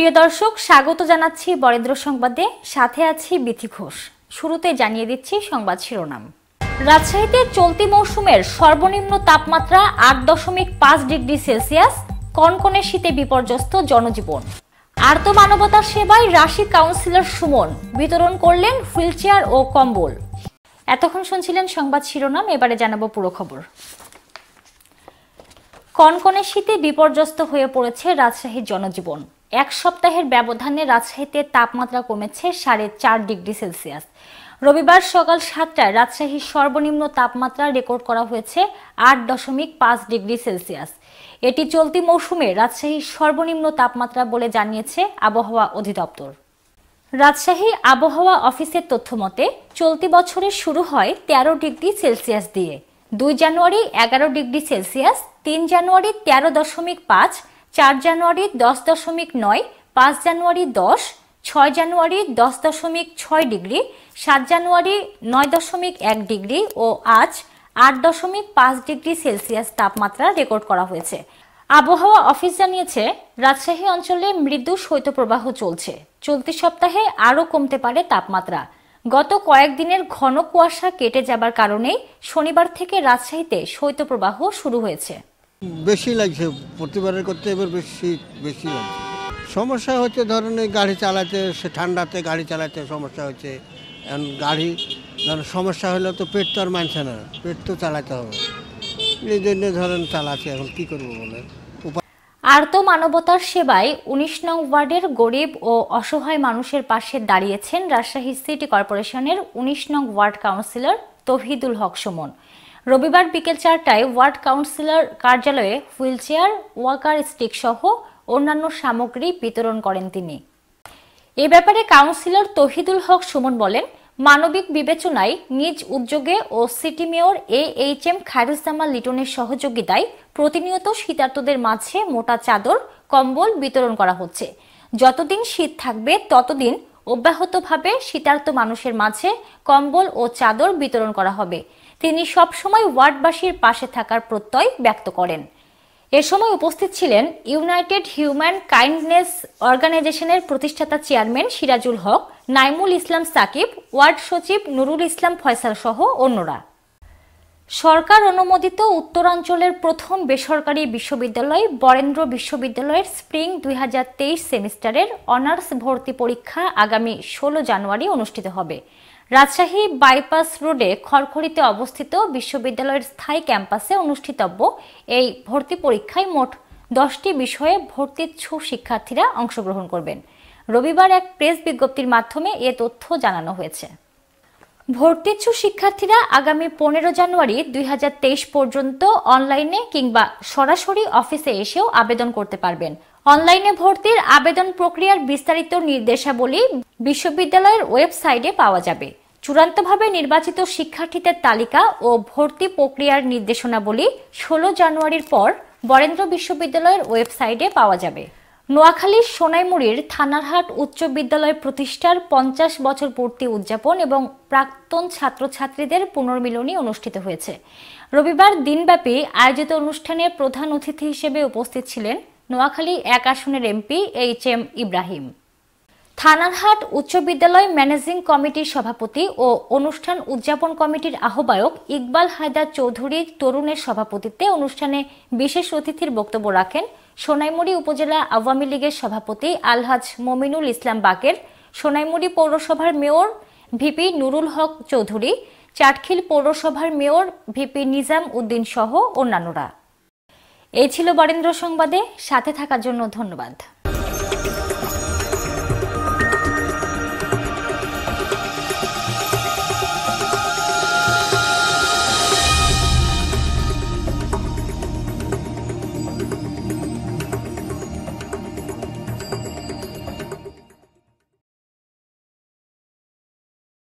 প্রিয় দর্শক স্বাগত জানাচ্ছি বরেন্দ্র সংবাদে সাথে আছি বিথি ঘোষ শুরুতে জানিয়ে দিচ্ছি সংবাদ শিরোনাম রাজশাহীতে চলতি মৌসুমের সর্বনিম্ন তাপমাত্রা আট দশমিক পাঁচ ডিগ্রি সেলসিয়াস কনকনে শীতে বিপর্যস্ত জনজীবন আর্ত মানবতার সেবায় রাশি কাউন্সিলর সুমন বিতরণ করলেন হুইলচেয়ার ও কম্বল এতক্ষণ শুনছিলেন সংবাদ শিরোনাম এবারে জানাবো পুরো খবর কনকনে শীতে বিপর্যস্ত হয়ে পড়েছে রাজশাহীর জনজীবন এক সপ্তাহের ব্যবধানে রাজশাহীতে তাপমাত্রা কমেছে সাড়ে চার ডিগ্রি সেলসিয়াস রবিবার সকাল সাতটায় রাজশাহীর সর্বনিম্ন তাপমাত্রা রেকর্ড করা হয়েছে আট দশমিক পাঁচ ডিগ্রি সেলসিয়াস এটি চলতি মৌসুমে রাজশাহীর সর্বনিম্ন তাপমাত্রা বলে জানিয়েছে আবহাওয়া অধিদপ্তর রাজশাহী আবহাওয়া অফিসের তথ্য মতে চলতি বছরের শুরু হয় ১৩ ডিগ্রি সেলসিয়াস দিয়ে দুই জানুয়ারি এগারো ডিগ্রি সেলসিয়াস তিন জানুয়ারি তেরো দশমিক পাঁচ চার জানুয়ারি দশ দশমিক নয় পাঁচ জানুয়ারি দশ ছয় জানুয়ারি দশ দশমিক ছয় ডিগ্রি সাত জানুয়ারি নয় দশমিক এক ডিগ্রি ও আজ আট দশমিক পাঁচ ডিগ্রি সেলসিয়াস তাপমাত্রা রেকর্ড করা হয়েছে আবহাওয়া অফিস জানিয়েছে রাজশাহী অঞ্চলে মৃদু শৈত্যপ্রবাহ চলছে চলতি সপ্তাহে আরও কমতে পারে তাপমাত্রা গত কয়েকদিনের ঘন কুয়াশা কেটে যাবার কারণেই শনিবার থেকে রাজশাহীতে শৈত্যপ্রবাহ শুরু হয়েছে বেশি লাগছে প্রতিবারের করতে এবার বেশি বেশি লাগছে সমস্যা হচ্ছে ধরেন গাড়ি চালাতে সে ঠান্ডাতে গাড়ি চালাতে সমস্যা হচ্ছে এখন গাড়ি ধরেন সমস্যা হলে তো পেট তো আর মানছে না পেট তো চালাতে হবে এই জন্য ধরেন চালাচ্ছে এখন কি করবো বলে আর্ত মানবতার সেবায় উনিশ নং ওয়ার্ডের গরিব ও অসহায় মানুষের পাশে দাঁড়িয়েছেন রাজশাহী সিটি কর্পোরেশনের উনিশ নং ওয়ার্ড কাউন্সিলর তহিদুল হক সুমন রবিবার বিকেল চারটায় ওয়ার্ড কাউন্সিলর কার্যালয়ে হুইলচেয়ার ওয়াকার স্টিক সহ অন্যান্য সামগ্রী বিতরণ করেন তিনি এ ব্যাপারে কাউন্সিলর তহিদুল হক সুমন বলেন মানবিক বিবেচনায় নিজ উদ্যোগে ও city mayor A H M Khairuzzaman লিটনের সহযোগিতায় প্রতিনিয়ত শীতার্থদের মাঝে মোটা চাদর কম্বল বিতরণ করা হচ্ছে যতদিন শীত থাকবে ততদিন অব্যাহতভাবে শীতার্থ মানুষের মাঝে কম্বল ও চাদর বিতরণ করা হবে তিনি সবসময় ওয়ার্ডবাসীর পাশে থাকার প্রত্যয় ব্যক্ত করেন এ সময় উপস্থিত ছিলেন ইউনাইটেড হিউম্যান কাইন্ডনেস অর্গানাইজেশনের প্রতিষ্ঠাতা চেয়ারম্যান সিরাজুল হক নাইমুল ইসলাম সাকিব ওয়ার্ড সচিব নুরুল ইসলাম ফয়সাল সহ অন্যরা সরকার অনুমোদিত উত্তরাঞ্চলের প্রথম বেসরকারি বিশ্ববিদ্যালয় বরেন্দ্র বিশ্ববিদ্যালয়ের স্প্রিং দুই সেমিস্টারের অনার্স ভর্তি পরীক্ষা আগামী ষোলো জানুয়ারি অনুষ্ঠিত হবে রাজশাহী বাইপাস রোডে খড়খড়িতে অবস্থিত বিশ্ববিদ্যালয়ের স্থায়ী ক্যাম্পাসে অনুষ্ঠিতব্য এই ভর্তি পরীক্ষায় মোট দশটি বিষয়ে ভর্তি ছু শিক্ষার্থীরা অংশগ্রহণ করবেন রবিবার এক প্রেস বিজ্ঞপ্তির মাধ্যমে এ তথ্য জানানো হয়েছে ভর্তিচ্ছু শিক্ষার্থীরা আগামী পনেরো জানুয়ারি দুই পর্যন্ত অনলাইনে কিংবা সরাসরি অফিসে এসেও আবেদন করতে পারবেন অনলাইনে ভর্তির আবেদন প্রক্রিয়ার বিস্তারিত নির্দেশাবলী বিশ্ববিদ্যালয়ের ওয়েবসাইটে পাওয়া যাবে চূড়ান্তভাবে নির্বাচিত শিক্ষার্থীদের তালিকা ও ভর্তি প্রক্রিয়ার নির্দেশনাবলী ষোলো জানুয়ারির পর বরেন্দ্র বিশ্ববিদ্যালয়ের ওয়েবসাইটে পাওয়া যাবে নোয়াখালীর সোনাইমুড়ির থানারহাট উচ্চ বিদ্যালয় প্রতিষ্ঠার পঞ্চাশ বছর পূর্তি উদযাপন এবং প্রাক্তন ছাত্রছাত্রীদের পুনর্মিলনী অনুষ্ঠিত হয়েছে রবিবার দিনব্যাপী আয়োজিত অনুষ্ঠানে প্রধান অতিথি হিসেবে উপস্থিত ছিলেন নোয়াখালী এক আসনের MP H M Ibrahim Thanarhat উচ্চ বিদ্যালয় ম্যানেজিং কমিটির সভাপতি ও অনুষ্ঠান উদযাপন কমিটির আহ্বায়ক ইকবাল হায়দার চৌধুরী তরুণের সভাপতিত্বে অনুষ্ঠানে বিশেষ অতিথির বক্তব্য রাখেন সোনাইমুড়ি উপজেলা আওয়ামী লীগের সভাপতি আলহাজ মমিনুল ইসলাম বাকের সোনাইমুড়ি পৌরসভার মেয়র ভিপি নুরুল হক চৌধুরী চাটখিল পৌরসভার মেয়র ভিপি নিজাম উদ্দিন সহ অন্যান্যরা এই ছিল বরেন্দ্র সংবাদে সাথে থাকার জন্য ধন্যবাদ